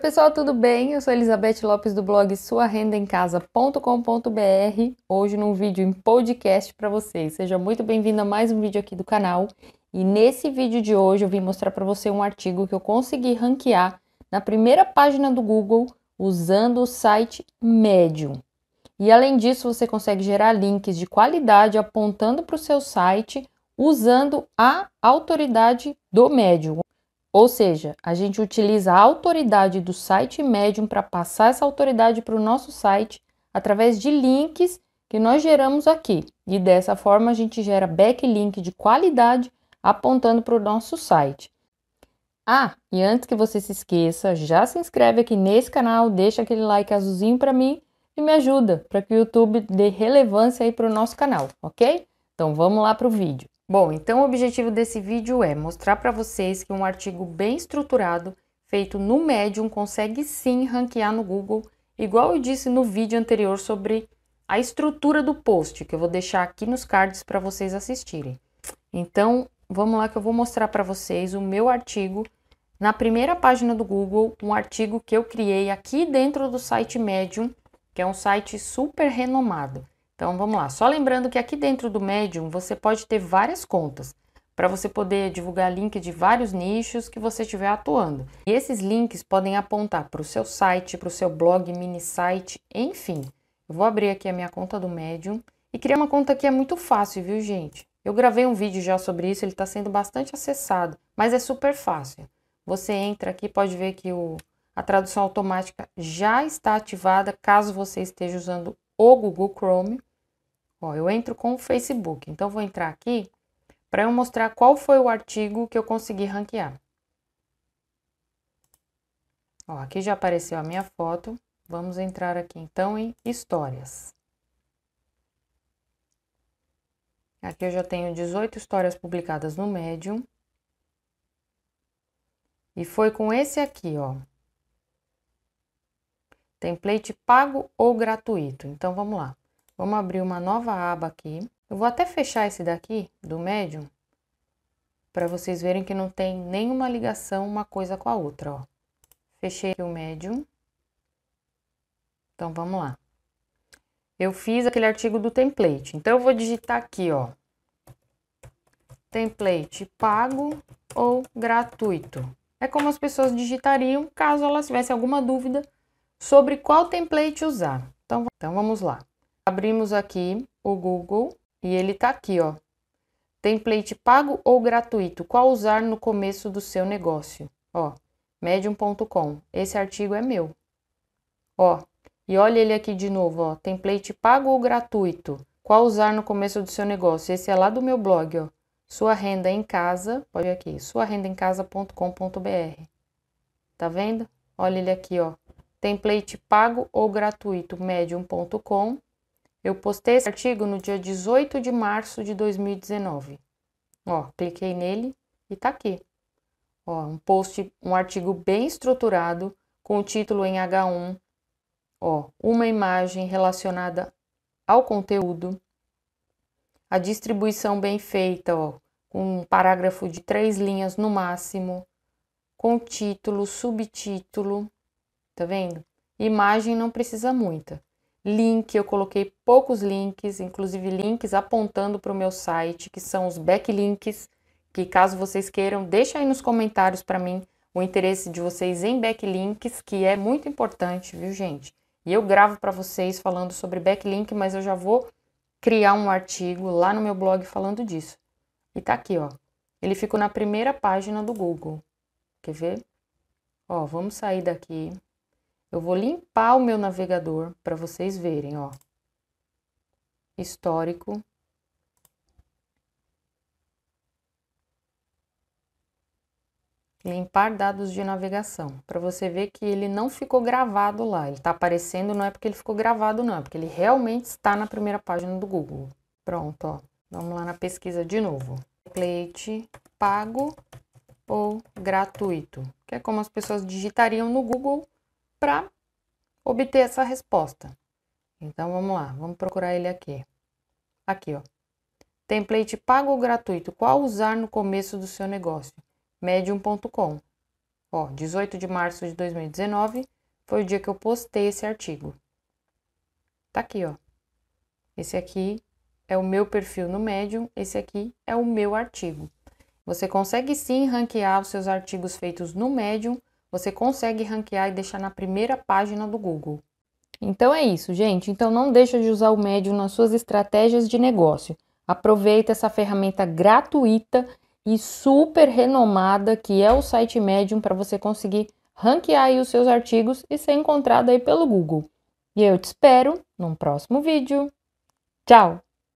pessoal, tudo bem? Eu sou Elizabeth Lopes do blog suarendaemcasa.com.br. Hoje num vídeo em podcast para vocês. Seja muito bem-vindo a mais um vídeo aqui do canal. E nesse vídeo de hoje eu vim mostrar para você um artigo que eu consegui ranquear na primeira página do Google usando o site Medium. E além disso, você consegue gerar links de qualidade apontando para o seu site usando a autoridade do Medium. Ou seja, a gente utiliza a autoridade do site médium para passar essa autoridade para o nosso site através de links que nós geramos aqui. E dessa forma a gente gera backlink de qualidade apontando para o nosso site. Ah, e antes que você se esqueça, já se inscreve aqui nesse canal, deixa aquele like azulzinho para mim e me ajuda para que o YouTube dê relevância aí para o nosso canal, ok? Então vamos lá para o vídeo. Bom, então o objetivo desse vídeo é mostrar para vocês que um artigo bem estruturado, feito no Medium, consegue sim ranquear no Google, igual eu disse no vídeo anterior sobre a estrutura do post, que eu vou deixar aqui nos cards para vocês assistirem. Então, vamos lá que eu vou mostrar para vocês o meu artigo na primeira página do Google, um artigo que eu criei aqui dentro do site Medium, que é um site super renomado. Então vamos lá, só lembrando que aqui dentro do Medium você pode ter várias contas para você poder divulgar link de vários nichos que você estiver atuando. E esses links podem apontar para o seu site, para o seu blog, mini site, enfim. Eu vou abrir aqui a minha conta do Medium e criar uma conta que é muito fácil, viu, gente? Eu gravei um vídeo já sobre isso, ele está sendo bastante acessado, mas é super fácil. Você entra aqui, pode ver que o, a tradução automática já está ativada caso você esteja usando o Google Chrome. Ó, eu entro com o Facebook, então vou entrar aqui para eu mostrar qual foi o artigo que eu consegui ranquear. Ó, aqui já apareceu a minha foto. Vamos entrar aqui então em histórias. Aqui eu já tenho 18 histórias publicadas no Medium. E foi com esse aqui, ó. Template pago ou gratuito. Então vamos lá. Vamos abrir uma nova aba aqui. Eu vou até fechar esse daqui, do médium, para vocês verem que não tem nenhuma ligação uma coisa com a outra, ó. Fechei o médium. Então, vamos lá. Eu fiz aquele artigo do template. Então, eu vou digitar aqui, ó. Template pago ou gratuito. É como as pessoas digitariam caso elas tivessem alguma dúvida sobre qual template usar. Então, então vamos lá. Abrimos aqui o Google e ele está aqui, ó. Template pago ou gratuito? Qual usar no começo do seu negócio? Ó, medium.com. Esse artigo é meu. Ó, e olha ele aqui de novo, ó. Template pago ou gratuito? Qual usar no começo do seu negócio? Esse é lá do meu blog, ó. Sua renda em casa, pode ver aqui, suarendaemcasa.com.br. Tá vendo? Olha ele aqui, ó. Template pago ou gratuito, medium.com. Eu postei esse artigo no dia 18 de março de 2019. Ó, cliquei nele e tá aqui. Ó, um post, um artigo bem estruturado, com o título em H1, ó, uma imagem relacionada ao conteúdo, a distribuição bem feita, ó, com um parágrafo de três linhas no máximo, com título, subtítulo, tá vendo? Imagem não precisa muita link, eu coloquei poucos links, inclusive links apontando para o meu site, que são os backlinks, que caso vocês queiram, deixa aí nos comentários para mim o interesse de vocês em backlinks, que é muito importante, viu, gente? E eu gravo para vocês falando sobre backlink, mas eu já vou criar um artigo lá no meu blog falando disso. E tá aqui, ó. Ele ficou na primeira página do Google. Quer ver? Ó, vamos sair daqui. Eu vou limpar o meu navegador para vocês verem, ó. Histórico. Limpar dados de navegação, para você ver que ele não ficou gravado lá. Ele está aparecendo, não é porque ele ficou gravado, não, é porque ele realmente está na primeira página do Google. Pronto, ó. Vamos lá na pesquisa de novo. Template pago ou gratuito, que é como as pessoas digitariam no Google para obter essa resposta. Então vamos lá, vamos procurar ele aqui. Aqui, ó. Template pago ou gratuito, qual usar no começo do seu negócio? Medium.com. Ó, 18 de março de 2019 foi o dia que eu postei esse artigo. Tá aqui, ó. Esse aqui é o meu perfil no Medium, esse aqui é o meu artigo. Você consegue sim ranquear os seus artigos feitos no Medium você consegue ranquear e deixar na primeira página do Google. Então é isso, gente. Então não deixa de usar o Medium nas suas estratégias de negócio. Aproveita essa ferramenta gratuita e super renomada que é o site Medium para você conseguir ranquear os seus artigos e ser encontrado aí pelo Google. E eu te espero num próximo vídeo. Tchau!